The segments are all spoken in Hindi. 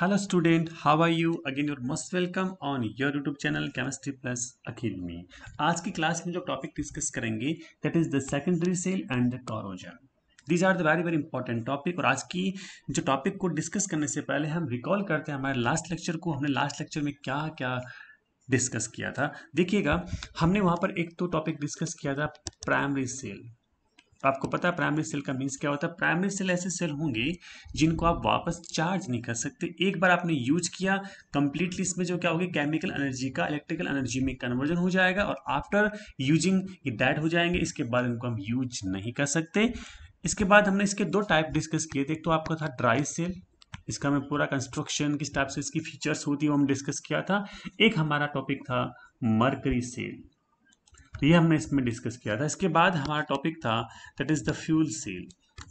Hello student how are you again your most welcome on your YouTube channel chemistry plus akhil me आज की क्लास में जो टॉपिक डिस्कस करेंगे that is the secondary cell and the corrosion these are the very very important topic और आज की जो टॉपिक को डिस्कस करने से पहले हम रिकॉल करते हैं हमारे लास्ट लेक्चर को हमने लास्ट लेक्चर में क्या क्या डिस्कस किया था देखिएगा हमने वहाँ पर एक तो टॉपिक डिस्कस किया था प्राइमरी सेल तो आपको पता है प्राइमरी सेल का मीन्स क्या होता है प्राइमरी सेल ऐसे सेल होंगे जिनको आप वापस चार्ज नहीं कर सकते एक बार आपने यूज किया कंप्लीटली इसमें जो क्या होगी केमिकल एनर्जी का इलेक्ट्रिकल एनर्जी में कन्वर्जन हो जाएगा और आफ्टर यूजिंग दैट हो जाएंगे इसके बाद इनको हम यूज नहीं कर सकते इसके बाद हमने इसके दो टाइप डिस्कस किए थे एक तो आपका था ड्राई सेल इसका हमें पूरा कंस्ट्रक्शन किस टाइप से इसकी फीचर्स होती है वो हम डिस्कस किया था एक हमारा टॉपिक था मरकरी सेल तो ये हमने इसमें डिस्कस किया था इसके बाद हमारा टॉपिक था that is the fuel cell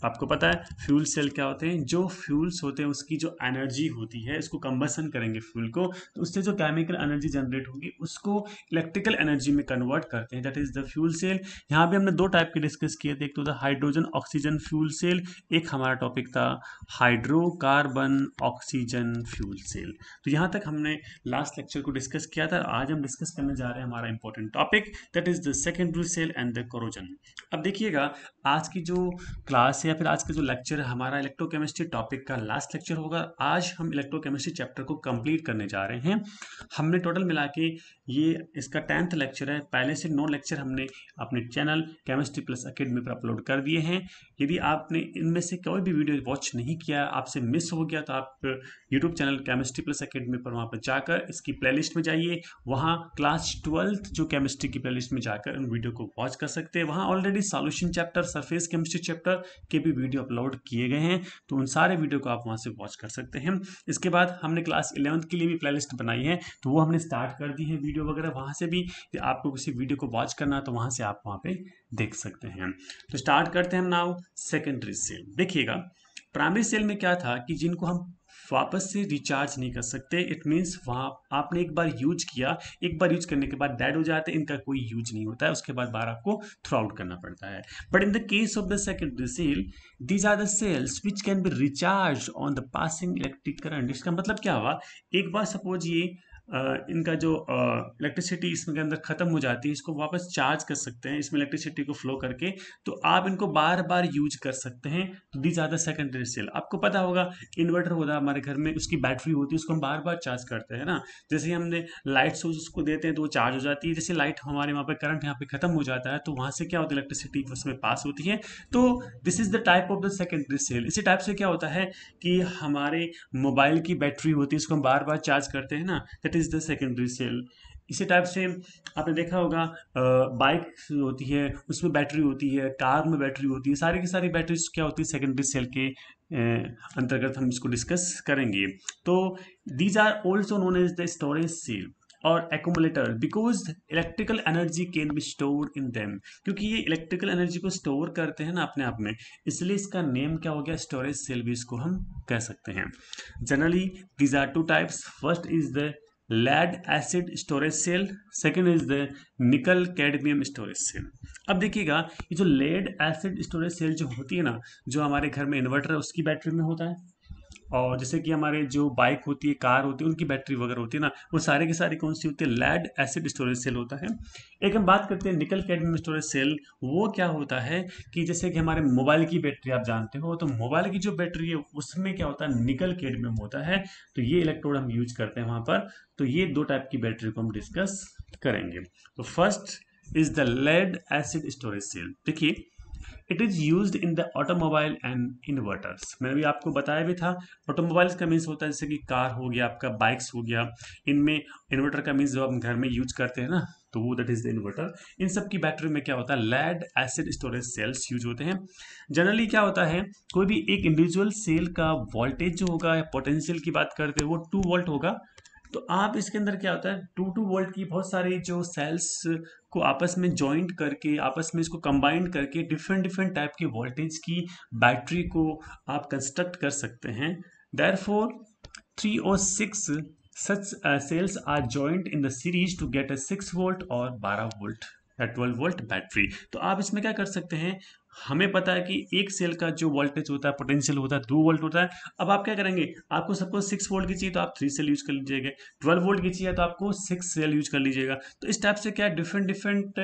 आपको पता है फ्यूल सेल क्या होते हैं जो फ्यूल्स होते हैं उसकी जो एनर्जी होती है इसको कंबसन करेंगे फ्यूल को तो उससे जो केमिकल एनर्जी जनरेट होगी उसको इलेक्ट्रिकल एनर्जी में कन्वर्ट करते हैं that is the fuel cell यहाँ भी हमने दो टाइप के डिस्कस किए थे एक तो था हाइड्रोजन ऑक्सीजन फ्यूल सेल एक हमारा टॉपिक था हाइड्रोकार्बन ऑक्सीजन फ्यूल सेल तो यहाँ तक हमने लास्ट लेक्चर को डिस्कस किया था आज हम डिस्कस करने जा रहे हैं हमारा important topic that is the secondary cell and the corrosion अब देखिएगा आज की जो क्लास है या फिर आज का जो लेक्चर है हमारा इलेक्ट्रोकेमिस्ट्री टॉपिक का लास्ट लेक्चर होगा आज हम इलेक्ट्रोकेमिस्ट्री चैप्टर को कंप्लीट करने जा रहे हैं हमने टोटल मिला के ये इसका टेंथ लेक्चर है पहले से नौ लेक्चर हमने अपने चैनल केमिस्ट्री प्लस अकेडमी पर अपलोड कर दिए हैं यदि आपने इनमें से कोई भी वीडियो वॉच नहीं किया आपसे मिस हो गया तो आप YouTube channel chemistry plus academy पर वहाँ पर जाकर इसकी प्ले में जाइए वहाँ क्लास ट्वेल्थ जो केमिस्ट्री की प्ले में जाकर उन वीडियो को वॉच कर सकते हैं वहाँ already solution chapter surface chemistry chapter के के भी वीडियो अपलोड किए गए हैं तो उन सारे वीडियो को आप वहाँ से वॉच कर सकते हैं इसके बाद हमने क्लास इलेवंथ के लिए भी प्लेलिस्ट बनाई है तो वो हमने स्टार्ट कर दी है वीडियो वगैरह वहाँ से भी आपको किसी वीडियो को वॉच करना तो वहाँ से आप वहाँ पर देख सकते हैं तो स्टार्ट करते हैं हम नाउ सेकेंडरी सेल देखिएगा प्राइमरी सेल में क्या था कि जिनको हम वापस से रिचार्ज नहीं कर सकते इट मीन्स वहाँ आपने एक बार यूज किया एक बार यूज करने के बाद डेड हो जाते हैं इनका कोई यूज नहीं होता है उसके बाद बार आपको थ्रू आउट करना पड़ता है but in the case of the secondary these are the cells which can be recharge on the passing electric current इसका मतलब क्या हुआ एक बार सपोज ये इनका जो इलेक्ट्रिसिटी इसमें के अंदर ख़त्म हो जाती है इसको वापस चार्ज कर सकते हैं इसमें इलेक्ट्रिसिटी को फ्लो करके तो आप इनको बार बार यूज कर सकते हैं तो these are the secondary cell आपको पता होगा इन्वर्टर होता है हमारे घर में उसकी बैटरी होती है उसको हम बार बार चार्ज करते हैं ना जैसे हमने लाइट सोर्स उसको देते हैं तो वो चार्ज हो जाती है जैसे लाइट हमारे वहाँ पर करंट यहाँ पर ख़त्म हो जाता है तो वहाँ से क्या होता है इलेक्ट्रिसिटी उसमें पास होती है तो this is the type of the secondary cell इसी टाइप से क्या होता है कि हमारे मोबाइल की बैटरी होती है उसको हम बार बार चार्ज करते हैं ना that is the secondary cell इसी टाइप से आपने देखा होगा बाइक होती है उसमें बैटरी होती है कार में बैटरी होती है सारी की सारी बैटरीज क्या होती है सेकेंडरी सेल के अंतर्गत हम इसको डिस्कस करेंगे तो these are also known as the storage cell और accumulator because electrical energy can be store in them क्योंकि ये इलेक्ट्रिकल एनर्जी को स्टोर करते हैं ना अपने आप में इसलिए इसका नेम क्या हो गया स्टोरेज सेल भी इसको हम कह सकते हैं generally these are two types first is the lead acid storage cell second is the nickel cadmium storage cell अब देखिएगा ये जो लेड एसिड स्टोरेज सेल जो होती है ना जो हमारे घर में इन्वर्टर है उसकी बैटरी में होता है और जैसे कि हमारे जो बाइक होती है कार होती है उनकी बैटरी वगैरह होती है ना वो सारे के सारे कौन सी होती है लैड एसिड स्टोरेज सेल होता है एक हम बात करते हैं निकल कैडमियम स्टोरेज सेल वो क्या होता है कि जैसे कि हमारे मोबाइल की बैटरी आप जानते हो तो मोबाइल की जो बैटरी है उसमें क्या होता है निकल कैडमियम होता है तो ये इलेक्ट्रोड हम यूज करते हैं वहाँ पर तो ये दो टाइप की बैटरी को हम डिस्कस करेंगे तो first is the lead acid storage cell देखिए it is use in the automobile and inverters मैंने भी आपको बताया भी था ऑटोमोबाइल्स का मीन्स होता है जैसे कि कार हो गया आपका बाइक्स हो गया इनमें इन्वर्टर का मीन्स जब हम घर में यूज करते हैं ना तो वो दैट इज द इन्वर्टर इन सब की बैटरी में क्या होता है lead acid storage cells use होते हैं जनरली क्या होता है कोई भी एक इंडिविजुअल सेल का वोल्टेज जो होगा या पोटेंशियल की बात करते हैं वो टू वोल्ट होगा तो आप इसके अंदर क्या होता है टू टू वोल्ट की बहुत सारी जो सेल्स को आपस में जॉइंट करके आपस में इसको कंबाइंड करके डिफरेंट डिफरेंट टाइप की वोल्टेज की बैटरी को आप कंस्ट्रक्ट कर सकते हैं देर फोर थ्री और six such cells are joint in the series to get a six volt और बारह वोल्ट या ट्वेल्व वोल्ट बैटरी तो आप इसमें क्या कर सकते हैं हमें पता है कि एक सेल का जो वोल्टेज होता है पोटेंशियल होता है दो वोल्ट होता है अब आप क्या करेंगे आपको सपोज सिक्स वोल्ट की चाहिए तो आप थ्री सेल यूज कर लीजिएगा ट्वेल्व वोल्ट की चाहिए तो आपको सिक्स सेल यूज कर लीजिएगा तो इस टाइप से क्या डिफरेंट डिफरेंट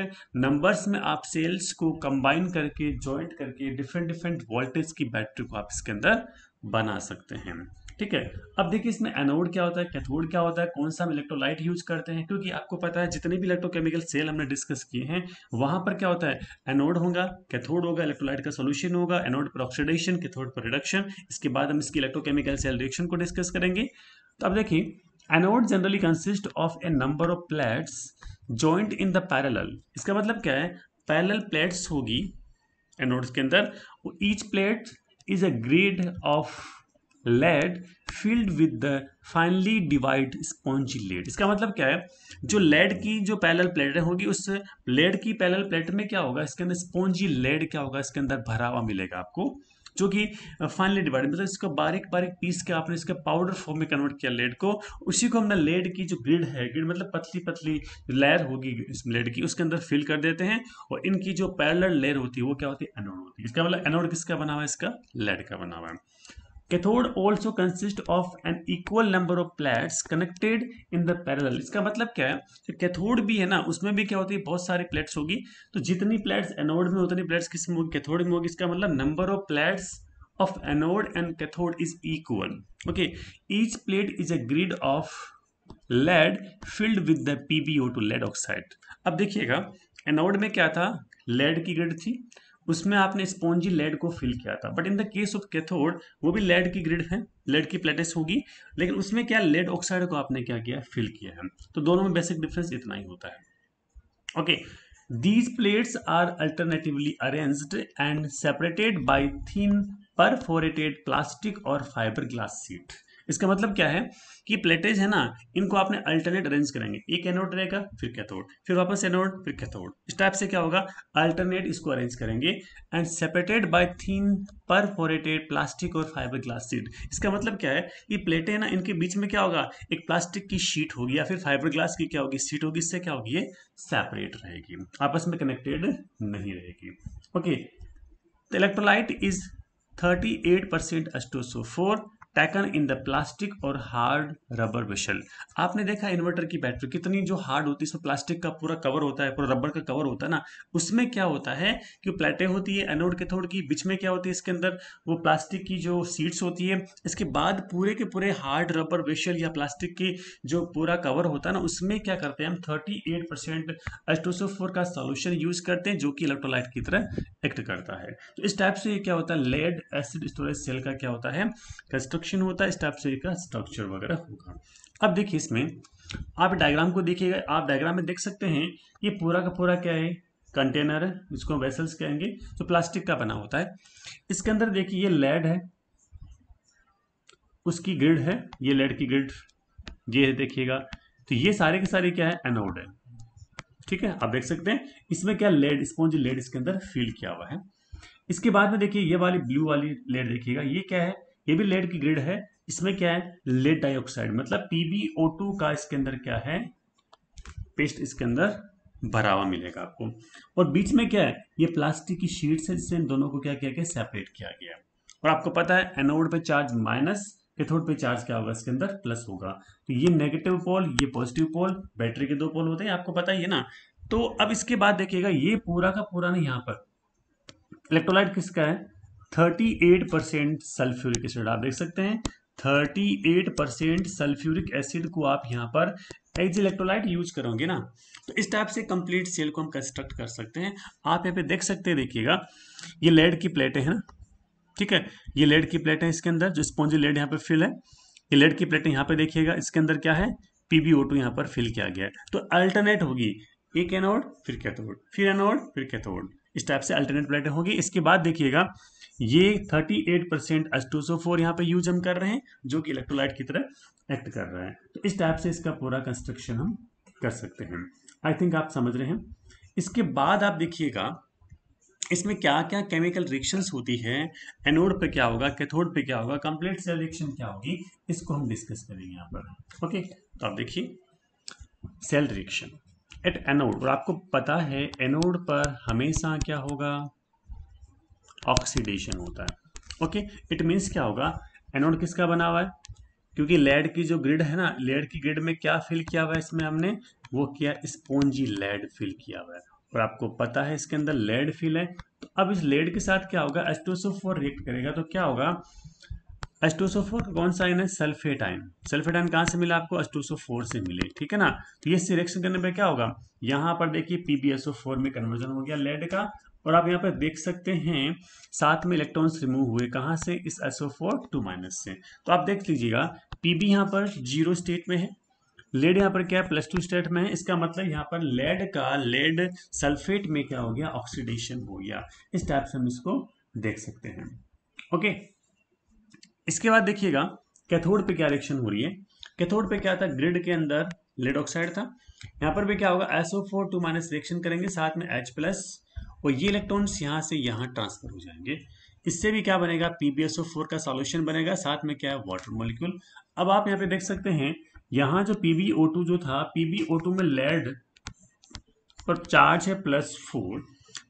नंबर्स में आप सेल्स को कंबाइन करके ज्वाइंट करके डिफरेंट डिफरेंट वोल्टेज की बैटरी को आप इसके अंदर बना सकते हैं ठीक है अब देखिए इसमें एनोड क्या होता है कैथोड क्या होता है कौन सा हम इलेक्ट्रोलाइट यूज करते हैं क्योंकि आपको पता है जितने भी इलेक्ट्रोकेमिकल सेल हमने डिस्कस किए हैं वहां पर क्या होता है एनोड होगा कैथोड होगा इलेक्ट्रोलाइट का सोल्यूशन होगा एनोड पर ऑक्सीडेशन कैथोड पर रिडक्शन इसके बाद हम इसकी इलेक्ट्रोकेमिकल सेल रिएक्शन को डिस्कस करेंगे तो अब देखिए anode generally consist of a number of plates joint in the parallel इसका मतलब क्या है पैरल प्लेट्स होगी एनोड के अंदर each plate is a grid of lead filled with the finely divide spongy lead इसका मतलब क्या है जो लेड की जो पैरल प्लेटें होगी उस लेड की पैरल प्लेट में क्या होगा इसके अंदर स्पॉन्जी लेड क्या होगा इसके अंदर भरा हुआ मिलेगा आपको जो कि फाइनली डिवाइड मतलब इसको बारीक बारीक पीस के आपने इसके पाउडर फॉर्म में कन्वर्ट किया लेड को उसी को हमने लेड की जो ग्रिड है ग्रिड मतलब पतली पतली लेयर होगी इस लेड की उसके अंदर फिल कर देते हैं और इनकी जो पैरल लेयर होती है वो क्या होती है एनोड होती है इसका मतलब एनोड किसका बना हुआ है इसका लेड का बना हुआ है cathode also consist of an equal number of plates connected in the parallel इसका मतलब क्या है कैथोड भी है ना उसमें भी क्या होती है बहुत सारी प्लेट्स होगी तो जितनी प्लेट्स एनोड में उतनी प्लेट्स किस में होगी कैथोड में होगी इसका मतलब number of plates of anode and cathode is equal okay each plate is a grid of lead filled with the PbO two lead oxide अब देखिएगा एनोड में क्या था लेड की ग्रिड थी उसमें आपने स्पॉन्जी लेड को फिल किया था but in the case of cathode वो भी लेड की ग्रिड है लेड की प्लेटेस होगी लेकिन उसमें क्या लेड ऑक्साइड को आपने क्या किया फिल किया है तो दोनों में बेसिक डिफरेंस इतना ही होता है okay these plates are alternatively arrange and separated by thin perforated plastic और फाइबर ग्लास सीट इसका मतलब क्या है कि प्लेटेज है ना इनको आपने अल्टरनेट अरेंज करेंगे एक एनोड रहेगा फिर कैथोड फिर वापस एनोड फिर कैथोड इस टाइप से क्या होगा अल्टरनेट इसको अरेंज करेंगे and separated by thin perforated plastic और फाइबर ग्लास सीट इसका मतलब क्या है कि प्लेटें ना इनके बीच में क्या होगा एक प्लास्टिक की शीट होगी या फिर फाइबर ग्लास की क्या होगी सीट होगी इससे क्या होगी ये सेपरेट रहेगी आपस में कनेक्टेड नहीं रहेगी okay electrolyte is 38% eight percent four taken in the plastic और हार्ड रबर वेशल आपने देखा इन्वर्टर की बैटरी कितनी जो हार्ड होती है इसमें प्लास्टिक का पूरा कवर होता है पूरा रबर का कवर होता है ना उसमें क्या होता है कि प्लेटें होती है एनोड के थोड़ की बीच में क्या होती है इसके अंदर वो प्लास्टिक की जो सीट्स होती है इसके बाद पूरे के पूरे हार्ड रबर वेशल या प्लास्टिक की जो पूरा कवर होता है ना उसमें क्या करते हैं हम थर्टी एट परसेंट एस्टोसोफोर का सोल्यूशन यूज करते हैं जो कि इलेक्ट्रोलाइट की तरह एक्ट करता है तो इस टाइप से क्या होता है लेड एसिड स्टोरेज सेल का क्या होता है कंस्ट्रक्शन होता है स्टाफ थ्री का स्ट्रक्चर वगैरह होगा अब देखिए इसमें आप डायग्राम को देखिएगा आप डायग्राम में देख सकते हैं ये पूरा का पूरा क्या है कंटेनर है इसको वेसल्स कहेंगे तो प्लास्टिक का बना होता है इसके अंदर देखिए ये लेड है उसकी ग्रिड है ये लेड की ग्रिड ये है देखिएगा तो ये सारे के सारे क्या है एनोड है ठीक है आप देख सकते हैं इसमें क्या लेड स्पॉन्ज लेड इसके अंदर फील किया हुआ है इसके बाद में देखिए ये वाली ब्लू वाली लेड देखिएगा ये क्या है ये भी लेड की ग्रिड है इसमें क्या है लेड डाइऑक्साइड मतलब टू का इसके अंदर क्या है पेस्ट इसके अंदर भरावा मिलेगा आपको और बीच में क्या है ये प्लास्टिक की शीट है जिससे इन दोनों को क्या किया गया सेपरेट किया गया और आपको पता है एनोड पे चार्ज माइनस कैथोड पे चार्ज क्या होगा इसके अंदर प्लस होगा तो ये नेगेटिव पोल ये पॉजिटिव पोल बैटरी के दो पोल होते हैं आपको पता ही है ना तो अब इसके बाद देखिएगा ये पूरा का पूरा ना यहाँ पर इलेक्ट्रोलाइट किसका है 38 परसेंट सल्फ्यूरिक एसिड आप देख सकते हैं 38 परसेंट सल्फ्यूरिक एसिड को आप यहाँ पर एज इलेक्ट्रोलाइट यूज करोगे ना तो इस टाइप से कंप्लीट सेल को हम कंस्ट्रक्ट कर सकते हैं आप यहाँ पे देख सकते हैं देखिएगा ये लेड की प्लेटें हैं ठीक है ये लेड की प्लेटें इसके अंदर जो स्पॉन्जी लेड यहाँ पे फिल है ये लेड की प्लेटें यहाँ पे देखिएगा इसके अंदर क्या है पीबीओ टू यहाँ पर फिल किया गया है तो अल्टरनेट होगी एक एनोड फिर कैथोड फिर एनोड फिर कैथोड इस टाइप से अल्टरनेट प्लेटें होगी इसके बाद देखिएगा ये 38 percent H two S O four यहाँ पर यूज हम कर रहे हैं जो कि इलेक्ट्रोलाइट की तरह एक्ट कर रहा है तो इस टाइप से इसका पूरा कंस्ट्रक्शन हम कर सकते हैं आई थिंक आप समझ रहे हैं इसके बाद आप देखिएगा इसमें क्या क्या केमिकल रिएक्शंस होती है एनोड पे क्या होगा कैथोड पे क्या होगा कंप्लीट सेल रिएक्शन क्या होगी इसको हम डिस्कस करेंगे यहाँ पर ओके तो आप देखिए सेल रिएक्शन एट एनोड और आपको पता है एनोड पर हमेशा क्या होगा ऑक्सीडेशन होता है ओके इट मीन्स क्या होगा एनोड किसका बना हुआ है क्योंकि लेड की जो ग्रिड है ना लेड की ग्रिड में क्या फिल किया हुआ है इसमें हमने वो किया स्पोंजी लेड फिल किया हुआ है और आपको पता है इसके अंदर लेड फिल है तो अब इस लेड के साथ क्या होगा एस टू रिएक्ट करेगा तो क्या होगा अस्टोसोफोर कौन सा आयन है सल्फेट आयन सल्फेट आयन कहाँ से मिला आपको फोर से मिले ठीक है ना तो ये सिलेक्शन करने पर क्या होगा यहाँ पर देखिए पीबीएसओ फोर में कन्वर्जन हो गया लेड का और आप यहाँ पर देख सकते हैं साथ में इलेक्ट्रॉन्स रिमूव हुए कहाँ से इस एसओ फोर टू माइनस से तो आप देख लीजिएगा पीबी यहाँ पर जीरो स्टेट में है लेड यहाँ पर क्या है प्लस टू स्टेट में है इसका मतलब यहाँ पर लेड का लेड सल्फेट में क्या हो गया ऑक्सीडेशन हो गया इस टाइप से हम इसको देख सकते हैं ओके इसके बाद देखिएगा कैथोड पे क्या रिएक्शन हो रही है कैथोड पे क्या था ग्रिड के अंदर लेड ऑक्साइड था यहां पर भी क्या होगा SO four two minus reaction करेंगे साथ में एच प्लस और ये इलेक्ट्रॉन्स यहां से यहां ट्रांसफर हो जाएंगे इससे भी क्या बनेगा पीबीएसओ फोर का सॉल्यूशन बनेगा साथ में क्या है वाटर मोलिक्यूल अब आप यहां पे देख सकते हैं यहाँ जो पीबीओ टू जो था पीबीओ टू में लेड पर चार्ज है plus four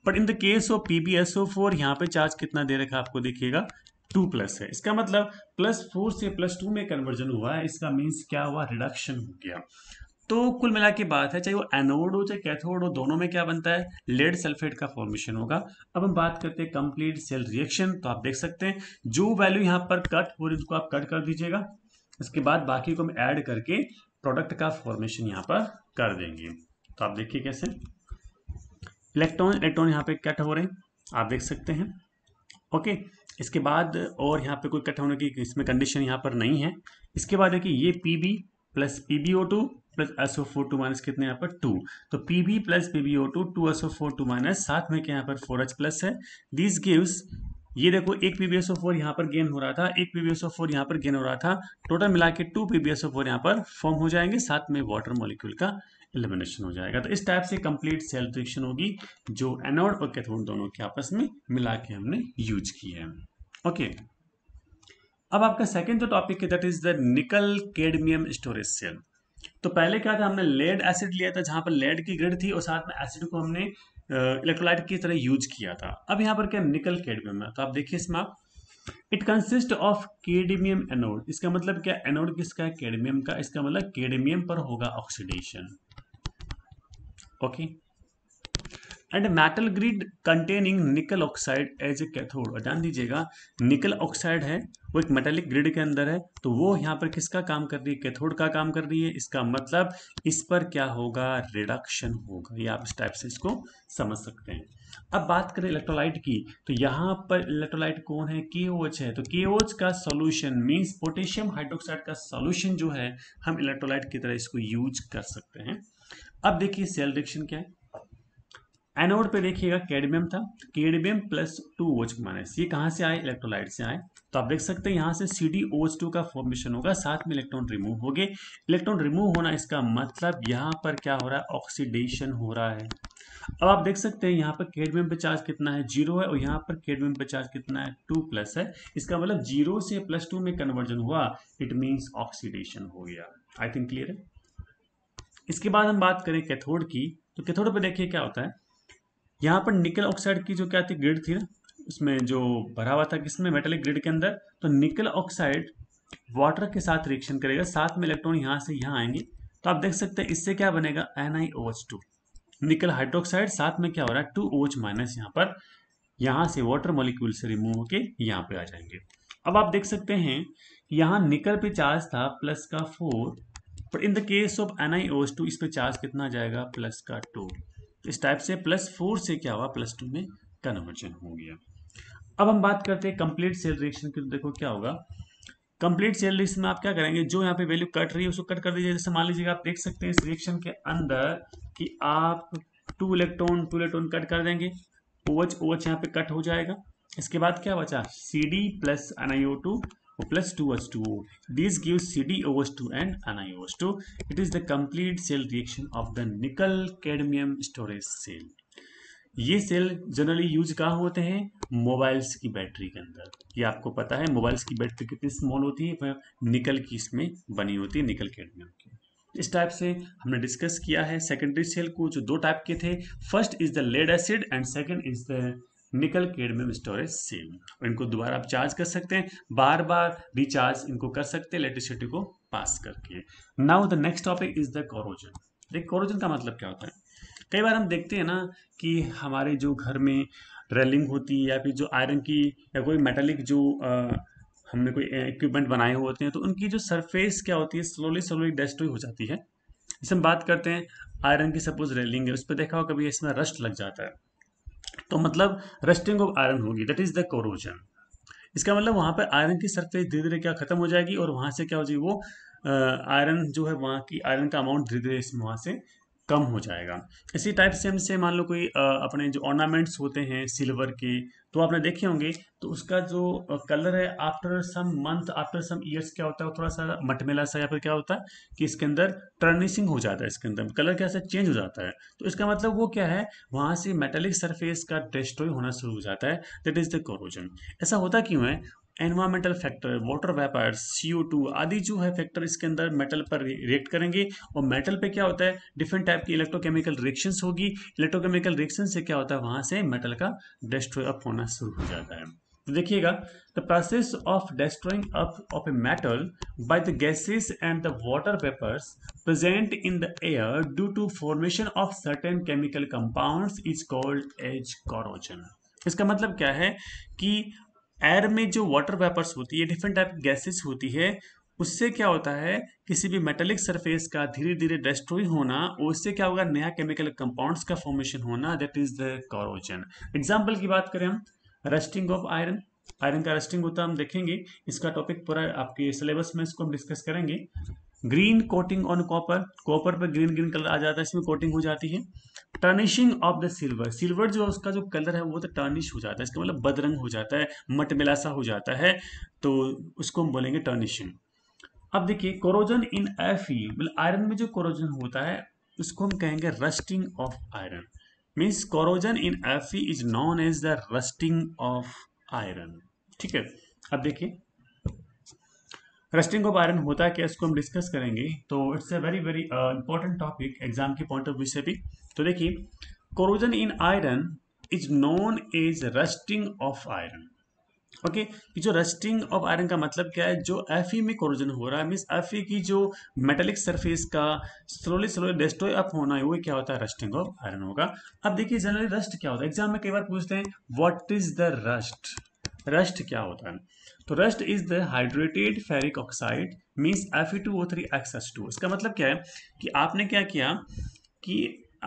but in the case of PbSO four यहाँ पे चार्ज कितना दे रखा है आपको देखिएगा टू प्लस है इसका मतलब प्लस फोर से प्लस टू में कन्वर्जन हुआ है इसका मीन्स क्या हुआ रिडक्शन हो गया तो कुल मिला के बात है चाहे वो एनोड हो चाहे कैथोड हो दोनों में क्या बनता है लेड सल्फेट का फॉर्मेशन होगा अब हम बात करते हैं कंप्लीट सेल रिएक्शन तो आप देख सकते हैं जो वैल्यू यहाँ पर कट हो रही उसको आप कट कर दीजिएगा इसके बाद बाकी को हम ऐड करके प्रोडक्ट का फॉर्मेशन यहाँ पर कर देंगे तो आप देखिए कैसे इलेक्ट्रॉन इलेक्ट्रॉन यहाँ पे कट हो रहे हैं आप देख सकते हैं ओके इसके बाद और यहाँ पे कोई कट होने की इसमें कंडीशन यहाँ पर नहीं है इसके बाद देखिए ये P B plus P B O two plus S O four two minus कितने यहाँ पर टू तो P B plus P B O two two S O four two minus साथ में क्या यहाँ पर फोर एच प्लस है दिस गिव्स ये देखो एक P B S O four यहाँ पर गेन हो रहा था एक P B S O four यहाँ पर गेन हो रहा था टोटल मिला के two P B S O four यहाँ पर फॉर्म हो जाएंगे साथ में वाटर मॉलिक्यूल का एलिमिनेशन हो जाएगा तो इस टाइप से कंप्लीट सेल रिएक्शन होगी जो एनोड और कैथोड दोनों के आपस में मिला के हमने यूज की है ओके अब आपका सेकेंड जो टॉपिक है that is the nickel cadmium storage cell तो पहले क्या था हमने लेड एसिड लिया था जहां पर लेड की ग्रिड थी और साथ में एसिड को हमने इलेक्ट्रोलाइट की तरह यूज किया था अब यहां पर क्या निकल केडमियम है तो आप देखिए इसमें आप it consist of cadmium anode इसका मतलब क्या एनोड किसका है केडमियम का इसका मतलब केडमियम पर होगा oxidation okay and metal grid containing nickel oxide as a cathode ध्यान दीजिएगा निकल ऑक्साइड है वो एक मेटेलिक ग्रिड के अंदर है तो वो यहाँ पर किसका काम कर रही है कैथोड का काम कर रही है इसका मतलब इस पर क्या होगा रिडक्शन होगा ये आप इस टाइप से इसको समझ सकते हैं अब बात करें इलेक्ट्रोलाइट की तो यहाँ पर इलेक्ट्रोलाइट कौन है के है तो के का सोल्यूशन मीन्स पोटेशियम हाइड्रोक्साइड का सोल्यूशन जो है हम इलेक्ट्रोलाइट की तरह इसको यूज कर सकते हैं अब देखिए सेल रिएक्शन क्या है एनोड पे देखिएगा कैडमियम था cadmium plus two O H minus ये कहां से आए इलेक्ट्रोलाइट से आए तो आप देख सकते हैं यहां से सी डी ओच टू का फॉर्मेशन होगा साथ में इलेक्ट्रॉन रिमूव हो गए इलेक्ट्रॉन रिमूव होना इसका मतलब यहां पर क्या हो रहा है ऑक्सीडेशन हो रहा है अब आप देख सकते हैं यहाँ पर केडमियम पे चार्ज कितना है जीरो है और यहाँ पर कैडमियम पे चार्ज कितना है टू प्लस है इसका मतलब जीरो से प्लस टू में कन्वर्जन हुआ इट मीन्स ऑक्सीडेशन हो गया आई थिंक क्लियर है इसके बाद हम बात करें कैथोड की तो कैथोड पर देखिए क्या होता है यहाँ पर निकल ऑक्साइड की जो क्या थी ग्रिड थी ना उसमें जो भरा हुआ था किसमें मेटेलिक ग्रिड के अंदर तो निकल ऑक्साइड वाटर के साथ रिएक्शन करेगा साथ में इलेक्ट्रॉन यहाँ से यहाँ आएंगे तो आप देख सकते हैं इससे क्या बनेगा N I H two nickel hydroxide साथ में क्या हो रहा है टू ओच माइनस यहाँ पर यहाँ से वाटर मॉलिक्यूल से रिमूव होके यहाँ पे आ जाएंगे अब आप देख सकते हैं यहाँ निकल पे चार्ज था प्लस का फोर पर in the case of N I O H two इसमें चार्ज कितना जाएगा प्लस का टू तो इस टाइप से प्लस फोर से क्या हुआ प्लस टू में कन्वर्जन हो गया अब हम बात करते हैं कंप्लीट सेल रिएक्शन की तो देखो क्या होगा कंप्लीट सेल रिएक्शन में आप क्या करेंगे जो यहाँ पे वैल्यू कट रही है उसको कट कर दीजिए जैसे मान लीजिएगा आप देख सकते हैं इस रिएक्शन के अंदर कि आप two electron two electron cut कर देंगे ओ एच ओ एच यहाँ पे कट हो जाएगा इसके बाद क्या बचा C D plus N I O two plus 2H2O. This gives CdOH2 and NiOH2. It is the complete cell reaction of the nickel cadmium storage cell. ये सेल जनरली यूज कहाँ होते हैं मोबाइल्स की बैटरी के अंदर ये आपको पता है मोबाइल्स की बैटरी कितनी स्मॉल होती है निकल की इसमें बनी होती है निकल कैडमियम की इस टाइप से हमने डिस्कस किया है सेकेंडरी सेल को जो दो टाइप के थे first is the lead acid and second is the nickel cadmium storage same और इनको दोबारा आप चार्ज कर सकते हैं बार बार रिचार्ज इनको कर सकते हैं इलेक्ट्रिसिटी को पास करके now the next topic is the corrosion देखिए कोरोजन का मतलब क्या होता है कई बार हम देखते हैं ना कि हमारे जो घर में रेलिंग होती है या फिर जो आयरन की या कोई मेटेलिक जो आ, हमने कोई इक्विपमेंट बनाए हुए होते हैं तो उनकी जो सरफेस क्या होती है स्लोली स्लोली डेस्ट्रॉय हो जाती है जैसे हम बात करते हैं आयरन की सपोज रेलिंग है उस पर देखा हो कभी इसमें रस्ट लग जाता है तो मतलब रस्टिंग ऑफ आयरन होगी दैट इज द कोरोजन इसका मतलब वहां पर आयरन की सरफेस धीरे धीरे क्या खत्म हो जाएगी और वहाँ से क्या हो जाएगी वो आयरन जो है वहाँ की आयरन का अमाउंट धीरे धीरे वहाँ से कम हो जाएगा इसी टाइप से हमसे मान लो कोई आ, अपने जो ऑर्नामेंट्स होते हैं सिल्वर के तो आपने देखे होंगे तो उसका जो कलर है after some month after some years क्या होता है थोड़ा सा मटमेला सा या फिर क्या होता है कि इसके अंदर टर्निशिंग हो जाता है इसके अंदर कलर कैसे चेंज हो जाता है तो इसका मतलब वो क्या है वहाँ से मेटेलिक सरफेस का डिस्ट्रॉय होना शुरू हो जाता है दैट इज द कोरोजन ऐसा होता क्यों है environmental factor water vapour two आदि जो है फैक्टर इसके अंदर मेटल पर रिएक्ट करेंगे और मेटल पे क्या होता है डिफरेंट टाइप की इलेक्ट्रोकेमिकल रिएक्शंस होगी इलेक्ट्रोकेमिकल रिएक्शन से क्या होता है वहां से मेटल का डिस्ट्रॉय अप होना शुरू हो जाता है तो देखिएगा the process of destroying up of a metal by the gases and the water vapours present in the air due to formation of certain chemical compounds is called as corrosion इसका मतलब क्या है कि एयर में जो वाटर वेपर्स होती है डिफरेंट टाइप गैसेस होती है उससे क्या होता है किसी भी मेटेलिक सरफेस का धीरे धीरे डिस्ट्रॉय होना और उससे क्या होगा नया केमिकल कंपाउंड्स का फॉर्मेशन होना that is the corrosion example की बात करें हम रस्टिंग ऑफ आयरन आयरन का रस्टिंग होता है हम देखेंगे इसका टॉपिक पूरा आपके सिलेबस में इसको हम डिस्कस करेंगे green coating on copper copper पर ग्रीन ग्रीन कलर आ जाता है इसमें कोटिंग हो जाती है tarnishing of the silver silver जो उसका जो कलर है वो तो टर्निश हो जाता है इसका मतलब बदरंग हो जाता है मटमिला हो जाता है तो उसको हम बोलेंगे टर्निशिंग अब देखिए कोरोजन इन एफ मतलब आयरन में जो कोरोजन होता है उसको हम कहेंगे rusting of iron means corrosion in F is known as the rusting of iron ठीक है अब देखिए रस्टिंग ऑफ आयरन होता है क्या इसको हम डिस्कस करेंगे तो it's a very very important topic exam के पॉइंट ऑफ व्यू से भी तो देखिए corrosion in iron is known as rusting of iron okay okay, जो रस्टिंग ऑफ आयरन का मतलब क्या है जो एफ में कोरोजन हो रहा है मीन्स एफ की जो मेटेलिक सरफेस का स्लोली स्लोली डिस्ट्रॉय अप होना है वो क्या होता है रस्टिंग ऑफ आयरन होगा अब देखिए जनरली रस्ट क्या होता है एग्जाम में कई बार पूछते हैं what is the rust rust क्या होता है तो rust is the hydrated ferric oxide means F E two O three X S two इसका मतलब क्या है कि आपने क्या किया कि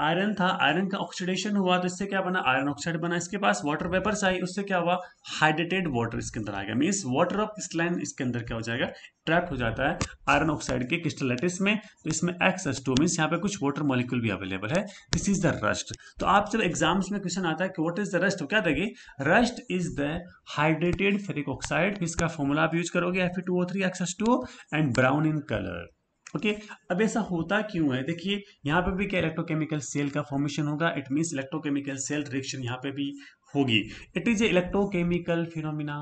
आयरन था आयरन का ऑक्सीडेशन हुआ तो इससे क्या बना आयरन ऑक्साइड बना इसके पास वाटर वेपर्स आई उससे क्या हुआ हाइड्रेटेड वाटर इसके अंदर आ गया मीन्स वाटर ऑफ क्रिस्टलाइन इसके अंदर क्या हो जाएगा ट्रैप हो जाता है आयरन ऑक्साइड के क्रिस्टलाइटिस में तो इसमें एक्स एस टू मीन्स यहाँ पे कुछ वाटर मॉलिक्यूल भी अवेलेबल है दिस इज द रस्ट तो आप जब एग्जाम्स में क्वेश्चन आता है कि वॉट इज द रस्ट क्या देगी rust is the hydrated ferric oxide इसका फॉर्मूला आप यूज करोगे F two O three X S two and brown in colour okay अब ऐसा होता क्यों है देखिए यहाँ पे भी क्या इलेक्ट्रोकेमिकल सेल का फॉर्मेशन होगा it means electrochemical cell reaction यहाँ पे भी होगी it is a electrochemical phenomena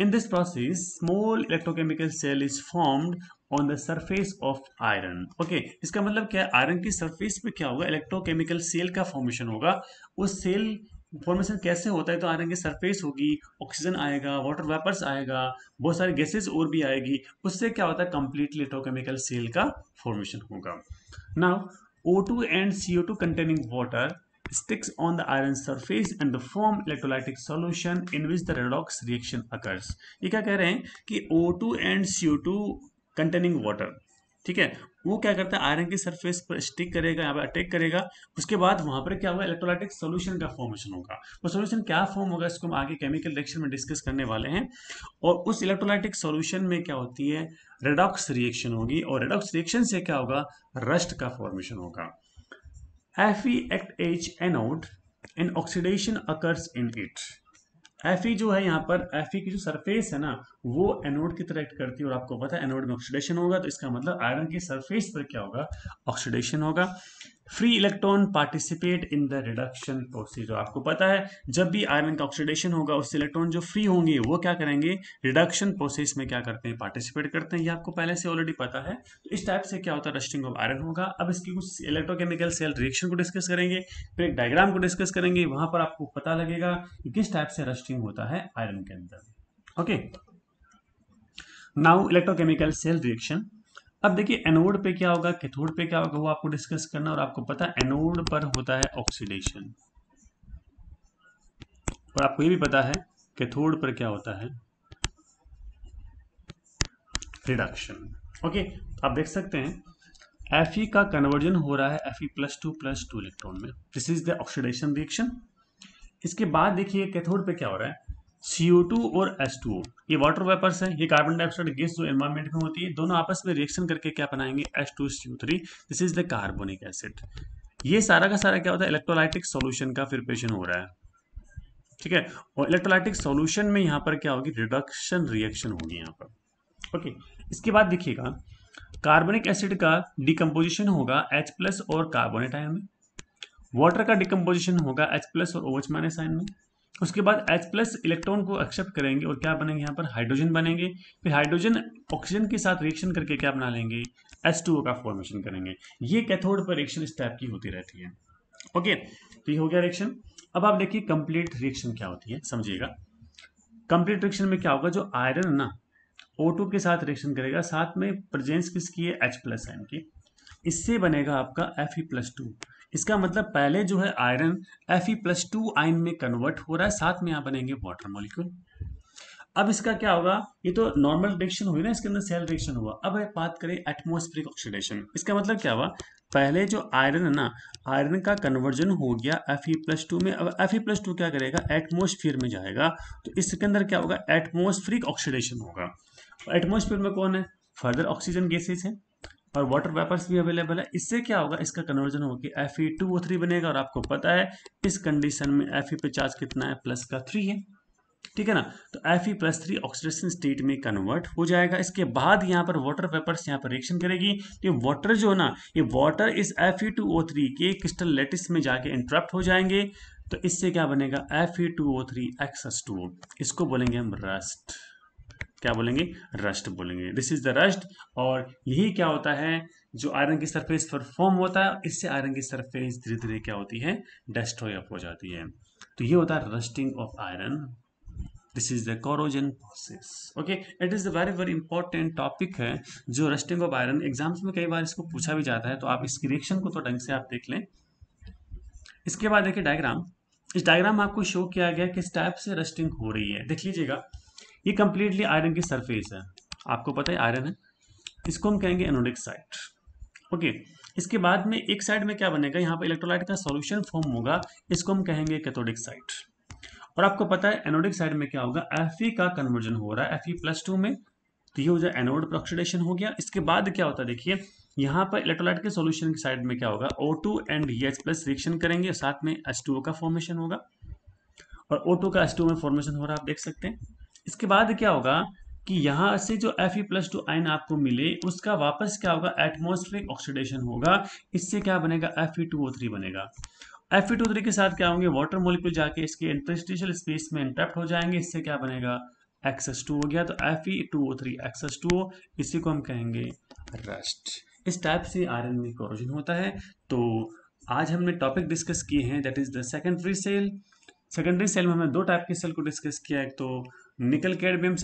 in this process small electrochemical cell is formed on the surface of iron okay इसका मतलब क्या आयरन की सरफेस पे क्या होगा इलेक्ट्रोकेमिकल सेल का फॉर्मेशन होगा उस सेल फॉर्मेशन कैसे होता है तो आयरन की सरफेस होगी ऑक्सीजन आएगा वाटर वेपर्स आएगा बहुत सारे गैसेस और भी आएगी उससे क्या होता है कंप्लीट लिटोकेमिकल सेल का फॉर्मेशन होगा now O two and C O two containing water sticks on the iron surface and the form electrolytic solution in which the redox reaction occurs ये क्या कह रहे हैं कि O two C O two containing water ठीक है वो क्या करता है आयरन की सरफेस पर स्टिक करेगा यहाँ पर अटैक करेगा उसके बाद वहाँ पर क्या होगा इलेक्ट्रोलाइटिक सोल्यूशन का फॉर्मेशन होगा वो तो सोल्यूशन क्या फॉर्म होगा इसको हम आगे केमिकल रिएक्शन में डिस्कस करने वाले हैं और उस इलेक्ट्रोलाइटिक सोल्यूशन में क्या होती है रेडॉक्स रिएक्शन होगी और रेडॉक्स रिएक्शन से क्या होगा रस्ट का फॉर्मेशन होगा F E act H anode in oxidation occurs in it F E जो है यहाँ पर एफ ई की जो सरफेस है ना वो एनोड की तरह एक्ट करती है और आपको पता है एनोड में ऑक्सीडेशन होगा तो इसका मतलब आयरन के सरफेस पर क्या होगा ऑक्सीडेशन होगा free electron participate in the reduction procedure आपको पता है जब भी आयरन का ऑक्सीडेशन होगा उससे इलेक्ट्रॉन जो फ्री होंगे वो क्या करेंगे रिडक्शन प्रोसेस में क्या करते हैं पार्टिसिपेट करते हैं ये आपको पहले से ऑलरेडी पता है तो इस टाइप से क्या होता है रस्टिंग ऑफ आयरन होगा अब इसकी कुछ इलेक्ट्रोकेमिकल सेल रिएक्शन को डिस्कस करेंगे फिर एक डायग्राम को डिस्कस करेंगे वहां पर आपको पता लगेगा कि किस टाइप से रस्टिंग होता है आयरन के अंदर okay okay. Now electrochemical cell reaction अब देखिए एनोड पे क्या होगा कैथोड पे क्या होगा वो आपको डिस्कस करना और आपको पता है एनोड पर होता है ऑक्सीडेशन और आपको ये भी पता है कैथोड पर क्या होता है रिडक्शन ओके आप देख सकते हैं एफ का कन्वर्जन हो रहा है F plus two plus two electron में this is the oxidation reaction इसके बाद देखिए कैथोड पे क्या हो रहा है CO2 और H2O ये वाटर वेपर्स हैं ये कार्बन डाइऑक्साइड गैस जो एनवायरमेंट में होती है दोनों आपस में रिएक्शन करके क्या बनाएंगे H2CO3 this is the carbonic acid ये सारा का सारा क्या होता है इलेक्ट्रोलाइटिक सॉल्यूशन का प्रिपरेशन हो रहा है ठीक है और इलेक्ट्रोलाइटिक सॉल्यूशन में यहाँ पर क्या होगी रिडक्शन रिएक्शन होगी यहाँ पर ओके इसके बाद देखिएगा कार्बोनिक एसिड का डिकम्पोजिशन होगा एच प्लस और कार्बोनेट आयन में वाटर का डिकम्पोजिशन होगा एच प्लस और एच माइनस आयन में उसके बाद H प्लस इलेक्ट्रॉन को एक्सेप्ट करेंगे और क्या बनेंगे यहाँ पर हाइड्रोजन बनेंगे फिर हाइड्रोजन ऑक्सीजन के साथ रिएक्शन करके क्या बना लेंगे एस का फॉर्मेशन करेंगे ये कैथोड पर रिएक्शन इस टाइप की होती रहती है ओके तो ये हो गया रिएक्शन अब आप देखिए कंप्लीट रिएक्शन क्या होती है समझिएगा कंप्लीट रिएक्शन में क्या होगा जो आयरन है ना O2 के साथ रिएक्शन करेगा साथ में प्रजेंस किसकी है H प्लस एन की इससे बनेगा आपका Fe प्लस टू इसका मतलब पहले जो है iron F E plus two ion में कन्वर्ट हो रहा है साथ में यहाँ बनेंगे वाटर मॉलिक्यूल अब इसका क्या होगा ये तो नॉर्मल रिएक्शन हुई ना इसके अंदर सेल रिएक्शन हुआ अब बात करें एटमोस्फेरिक ऑक्सीडेशन इसका मतलब क्या हुआ पहले जो आयरन है ना आयरन का कन्वर्जन हो गया एफ ई प्लस टू में अब एफ ई प्लस टू क्या करेगा एटमोस्फेयर में जाएगा तो इसके अंदर क्या होगा एटमोस्फेरिक ऑक्सीडेशन होगा एटमोस्फेयर में कौन है फर्दर ऑक्सीजन गैसेज है और वाटर वेपर्स भी अवेलेबल है इससे क्या होगा इसका कन्वर्जन होगा F E two O three बनेगा और आपको पता है इस कंडीशन में एफ ई पे चार्ज कितना है प्लस का थ्री है ठीक है ना तो F E plus three oxidation state में कन्वर्ट हो जाएगा इसके बाद यहाँ पर वाटर वेपर्स यहाँ पर रिएक्शन करेगी तो ये वाटर जो ना ये वाटर इस F E two O three के क्रिस्टल लेटिस में जाके इंटरप्ट हो जाएंगे तो इससे क्या बनेगा F E two O three X S two O इसको बोलेंगे हम रस्ट क्या बोलेंगे रस्ट बोलेंगे दिस इज द रस्ट और यही क्या होता है जो आयरन की सरफेस पर फॉर्म होता है इससे आयरन की सरफेस धीरे धीरे क्या होती है डेस्ट्रॉय अप हो जाती है तो ये होता है rusting of iron this is the corrosion process okay it is a very very important topic है जो रस्टिंग ऑफ आयरन एग्जाम्स में कई बार इसको पूछा भी जाता है तो आप इसकी रिएक्शन को तो ढंग से आप देख लें इसके बाद देखिए डायग्राम इस डायग्राम आपको शो किया गया किस टाइप से रस्टिंग हो रही है देख लीजिएगा ये कंप्लीटली आयरन की सरफेस है आपको पता है आयरन है इसको हम कहेंगे एनोडिक साइट ओके इसके बाद में एक साइड में क्या बनेगा यहाँ पर इलेक्ट्रोलाइट का सोल्यूशन फॉर्म होगा इसको हम कहेंगे कैथोडिक साइट और आपको पता है एनोडिक साइड में क्या होगा एफ का कन्वर्जन हो रहा है एफ प्लस टू में तो ये हो जाए एनोड प्रोक्सीडेशन हो गया इसके बाद क्या होता है देखिए यहाँ पर इलेक्ट्रोलाइट के सॉल्यूशन की साइड में क्या होगा O two and E plus reaction करेंगे साथ में H2O टू का फॉर्मेशन होगा और ओ टू का H2O टू में फॉर्मेशन हो रहा है आप देख सकते हैं इसके बाद क्या होगा कि यहां से जो एफ ई प्लस टू आइन आपको मिले उसका वापस क्या होगा एटमोस्फेरिक ऑक्सीडेशन होगा इससे क्या बनेगा F E two O three बनेगा एफ ई टू थ्री के साथ क्या होंगे वाटर मोलिक्यूल जाके इसके इंटरस्टिशियल स्पेस में इंटरप्ट हो जाएंगे इससे क्या बनेगा एक्सेस टू हो गया तो F E two O three excess two O इसी को हम कहेंगे रस्ट इस टाइप से आर एन में कॉरोजन होता है तो आज हमने टॉपिक डिस्कस किए हैं that is the secondary cell secondary cell में हमने दो टाइप के सेल को डिस्कस किया एक तो निकल कैडमियम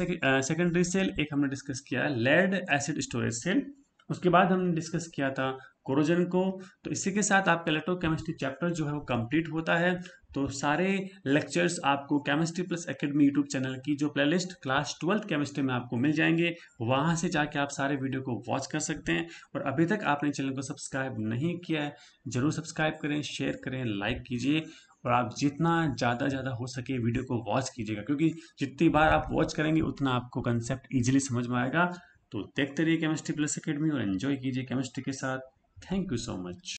सेकेंडरी सेल एक हमने डिस्कस किया लेड एसिड स्टोरेज सेल उसके बाद हमने डिस्कस किया था कोरोजन को तो इसी के साथ आपका इलेक्ट्रोकेमिस्ट्री चैप्टर जो है वो कंप्लीट होता है तो सारे लेक्चर्स आपको Chemistry Plus Academy YouTube channel की जो प्लेलिस्ट क्लास ट्वेल्थ केमिस्ट्री में आपको मिल जाएंगे वहाँ से जाके आप सारे वीडियो को वॉच कर सकते हैं और अभी तक आपने चैनल को सब्सक्राइब नहीं किया है ज़रूर सब्सक्राइब करें शेयर करें लाइक कीजिए और आप जितना ज़्यादा ज़्यादा हो सके वीडियो को वॉच कीजिएगा क्योंकि जितनी बार आप वॉच करेंगे उतना आपको कंसेप्ट ईजिली समझ में आएगा तो देखते रहिए केमिस्ट्री प्लस अकेडमी और एन्जॉय कीजिए केमिस्ट्री के साथ थैंक यू सो मच